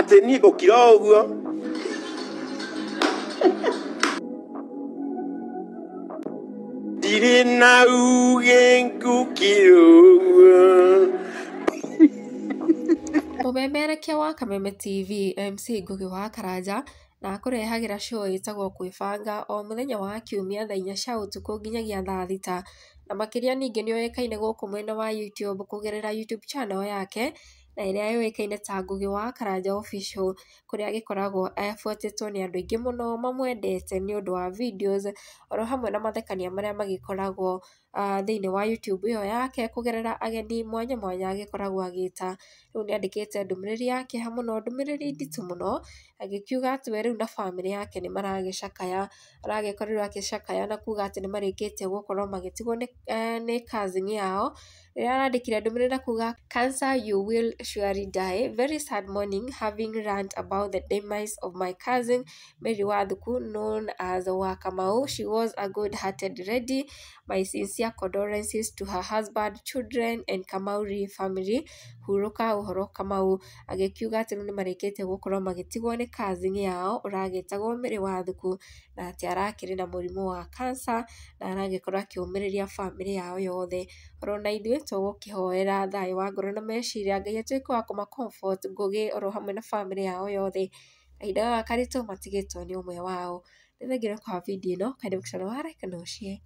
atĩ niĩ ngũkira ũguo ndirĩ na uge ngũkira ũguo mũmemerekia wa kameme tv mc ngũgĩ wa karanja na akũrehagĩra show ĩtagwo kwĩbanga o mũthenya wa kiumia thaa inya cia ũtukũ nginyagia thaa thita na makĩria ningĩ nĩoĩkaine gũkũ mwena wa youtube kũgerera youtube channel yake na ĩrĩa yũĩkaine ta Ngugi wa Karanja Official kũrĩa gĩkoragwo ĩbuatĩtwo nĩ andũ aingĩ mũno mamwendete nĩ ũndũ wa videos oro hamwe na mathekania marĩa magĩkoragwo thĩinĩ wa YouTube ĩyo yake kũgerera ageni mwanya mwanya agĩkoragwo agĩĩta. Rĩu nĩ andĩkĩte ndũmĩrĩri ya kĩeha mũno, ndũmĩrĩri nditũ mũno, agĩkiuga atĩ we rĩu na bamĩrĩ yake nĩ maragĩcakaya, aragĩkorirwo agĩcakaya na kuga atĩ nĩ marĩkĩtie gũkorwo magĩtigwo nĩ eh, cousin yao, rĩrĩa arandĩkire ndũmĩrĩri na kuga cancer you will Shuari Dae, very sad morning having rant about the demise of my cousin Mary Wadhuku, known as Wakamau. She was a good-hearted lady. My sincere condolences to her husband, children and Kamauri family. Huruka uhoro Kamau. Agekiuga ati ni marikite gukorwo magitigwo ni cousin yao uragitagwo Mary Wadhuku na ati arakiri na murimu wa cancer na aragikorwo akiumiriria family yao yothe. Orona ithuĩ tũgũkĩhoera thayũ wa ngoro na meciria Ngai matuĩke wa kũma comfort ngũgĩ oro hamwe na bamĩrĩ yao yothe kahinda gaka karitũ matigĩtwo nĩ ũmwe wao nĩ thengiũ kwa video ĩno, kana nĩ like na kana